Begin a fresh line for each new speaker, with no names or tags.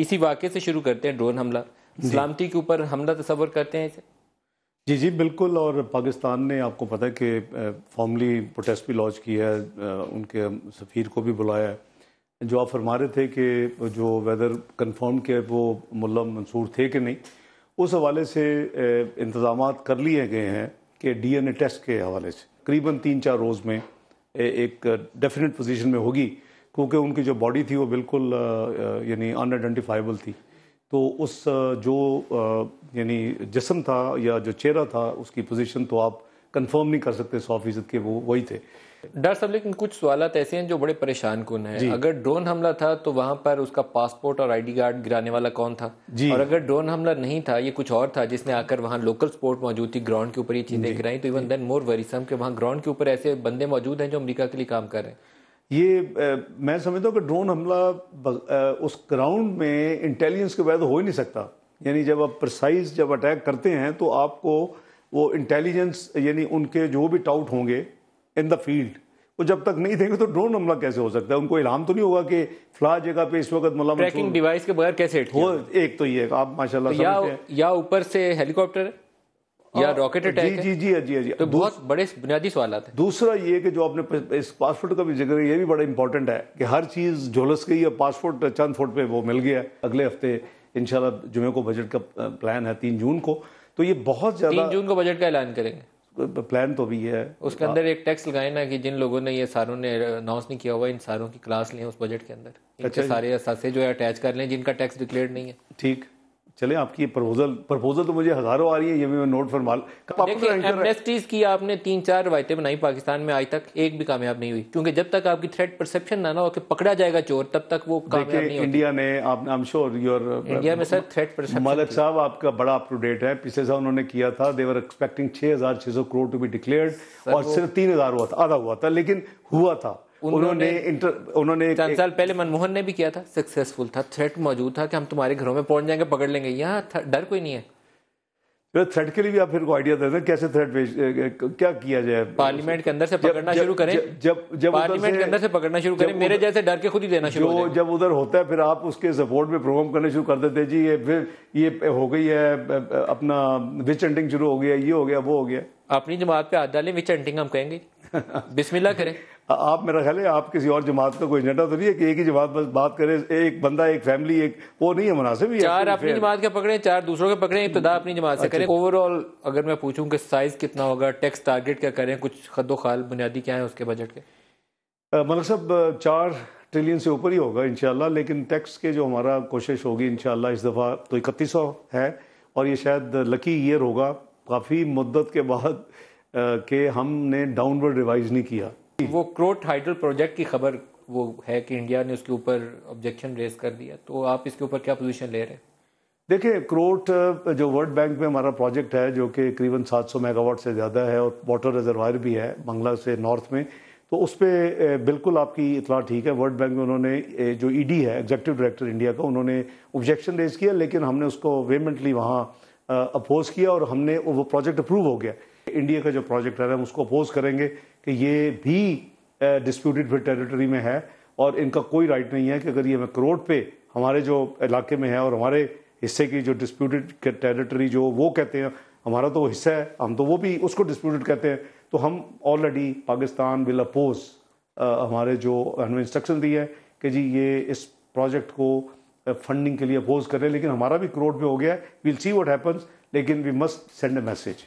इसी वाक्य से शुरू करते हैं ड्रोन हमला सलामती के ऊपर हमला तस्वर करते हैं इसे
जी जी बिल्कुल और पाकिस्तान ने आपको पता है कि फॉर्मली प्रोटेस्ट भी लॉन्च किया है उनके सफ़ीर को भी बुलाया है जो आप फरमा रहे थे कि जो वेदर कन्फर्म के वो मुल्ला मंसूर थे कि नहीं उस हवाले से इंतजाम कर लिए गए हैं कि डी एन ए टेस्ट के हवाले से करीबन तीन चार रोज़ में एक डेफिनेट पोजीशन में होगी क्योंकि उनकी जो बॉडी थी वो बिल्कुल यानी अनआइडेंटिफाइबल थी तो उस जो यानी जिसम था या जो चेहरा था उसकी पोजीशन तो आप कंफर्म नहीं कर सकते सौ फीसद के वो वही थे
डॉक्टर साहब लेकिन कुछ सवाल ऐसे हैं जो बड़े परेशान कन हैं अगर ड्रोन हमला था तो वहां पर उसका पासपोर्ट और आईडी कार्ड गिराने वाला कौन था जी और अगर ड्रोन हमला नहीं था ये कुछ और था जिसने आकर वहां लोकल स्पोर्ट मौजूद थी ग्राउंड के ऊपर ये चीजें गिराई तो इवन देन मोर वरीसम के वहां ग्राउंड के ऊपर ऐसे बंदे मौजूद हैं जो अमरीका के लिए काम कर रहे हैं ये
मैं समझता हूँ कि ड्रोन हमला उस ग्राउंड में इंटेलिजेंस के बाद हो ही नहीं सकता यानी जब आप प्रसाइज जब अटैक करते हैं तो आपको वो इंटेलिजेंस यानी उनके जो भी टाउट होंगे इन द फील्ड वो जब तक नहीं देंगे तो ड्रोन हमला कैसे हो सकता है उनको इलाम तो नहीं होगा कि फ्ला जगह पे इस वक्त मतलब ट्रैकिंग डिवाइस
के बगैर कैसे हो एक तो ये आप माशाल्लाह तो या ऊपर से हेलीकॉप्टर
या रॉकेट हाँ, अटैक जी,
जी जी जी जी तो बहुत बड़े बुनियादी सवाल हैं दूसरा ये कि जो आपने इस
पासपोर्ट का भी जिक्र ये भी बड़ा इंपॉर्टेंट है कि हर चीज झोलस गई है पासपोर्ट चंद फुट पे वो मिल गया अगले हफ्ते इनशाला जुमे को बजट का प्लान है तीन जून को तो ये बहुत ज्यादा
जून को बजट का ऐलान करेंगे
प्लान तो भी है उसके अंदर
एक टैक्स लगाए ना कि जिन लोगों ने ये सारों ने अनाउंस नहीं किया हुआ इन सारों की क्लास लें उस बजट के अंदर अच्छा सारे जो है अटैच कर लें जिनका टैक्स डिक्लेयर नहीं है ठीक चले आपकी प्रपोजल प्रपोजल तो मुझे हजारों आ रही है ये भी मैं नोट फरमाल एमनेस्टीज की आपने तीन चार रवायतें बनाई पाकिस्तान में आज तक एक भी कामयाब नहीं हुई क्योंकि जब तक आपकी थ्रेट परसेप्शन ना ना हो कि पकड़ा जाएगा चोर तब तक वो कामयाब नहीं होती इंडिया
ने आप I am sure your India में सर थ्रेट परसेप्शन मलिक साहब आपका बड़ा अप टू डेट है पिछले साल उन्होंने किया था दे वर एक्सपेक्टिंग छह हजार छह सौ करोड़ टू बी डिक्लेयर्ड और सिर्फ तीन हजार हुआ था आधा हुआ था लेकिन
हुआ था उन्होंने उन्होंने चंद साल पहले मनमोहन ने भी किया था सक्सेसफुल था थ्रेट मौजूद था कि हम तुम्हारे घरों में पहुंच जाएंगे पकड़ लेंगे यहाँ डर कोई नहीं है थ्रेट के लिए भी आप
फिर को आइडिया दे दें कैसे थ्रेट पेश क्या किया जाए
पार्लियामेंट के अंदर से पकड़ना शुरू करें जब जब पार्लियामेंट के अंदर से पकड़ना शुरू करें मेरे जैसे डर के खुद ही देना शुरू
जब उधर होता है फिर आप उसके सपोर्ट में प्रोग्राम करने शुरू कर देते जी ये फिर ये हो गई है अपना विच एंटिंग शुरू हो गया ये हो गया
वो हो गया अपनी जमात पे आज डालें विच एंटिंग हम कहेंगे
बिस्मिल्लाह करें आप मेरा ख्याल है आप किसी और जमात का कोई एजेंडा तो नहीं है कि एक ही जमात बस बात करें एक बंदा एक फैमिली एक वो नहीं है मुनासिब चार अपनी जमात
के पकड़े चार दूसरों के पकड़े इब्तदा अपनी जमात से अच्छा। करें ओवरऑल अगर मैं पूछूं कि साइज कितना होगा टैक्स टारगेट क्या करें कुछ खदो खाल बुनियादी क्या है उसके बजट के
मतलब सब चार ट्रिलियन से ऊपर ही होगा इनशाला लेकिन टैक्स के जो हमारा कोशिश होगी इनशाला इस दफ़ा तो इकतीस है और ये शायद लकी ईयर होगा काफ़ी मुद्दत के बाद कि हमने डाउनवर्ड रिवाइज नहीं किया वो क्रोट
हाइड्रल प्रोजेक्ट की खबर वो है कि इंडिया ने उसके ऊपर ऑब्जेक्शन रेज कर दिया तो आप इसके ऊपर क्या पोजीशन ले रहे हैं
देखिए क्रोट जो वर्ल्ड बैंक में हमारा प्रोजेक्ट है जो कि करीबन 700 मेगावाट से ज़्यादा है और वाटर रिजर्वायर भी है बंगला से नॉर्थ में तो उस पर बिल्कुल आपकी इतला ठीक है वर्ल्ड बैंक में उन्होंने जो ईडी e है एग्जेक्टिव डायरेक्टर इंडिया का उन्होंने ऑब्जेक्शन रेज किया लेकिन हमने उसको वेमेंटली वहाँ अपोज किया और हमने वो प्रोजेक्ट अप्रूव हो गया इंडिया का जो प्रोजेक्ट है हम उसको अपोज करेंगे कि ये भी डिस्प्यूटेड फिर टेरिटरी में है और इनका कोई राइट नहीं है कि अगर ये हमें करोड़ पे हमारे जो इलाके में है और हमारे हिस्से की जो डिस्प्यूटेड टेरिटरी जो वो कहते हैं हमारा तो हिस्सा है हम तो वो भी उसको डिस्प्यूटेड कहते हैं तो हम ऑलरेडी पाकिस्तान विल अपोज हमारे जो हमें इंस्ट्रक्शन दी है कि जी ये इस प्रोजेक्ट को फंडिंग के लिए अपोज करें लेकिन हमारा भी करोड़ पे हो गया है विल सी वट हैपन्स लेकिन we must send a message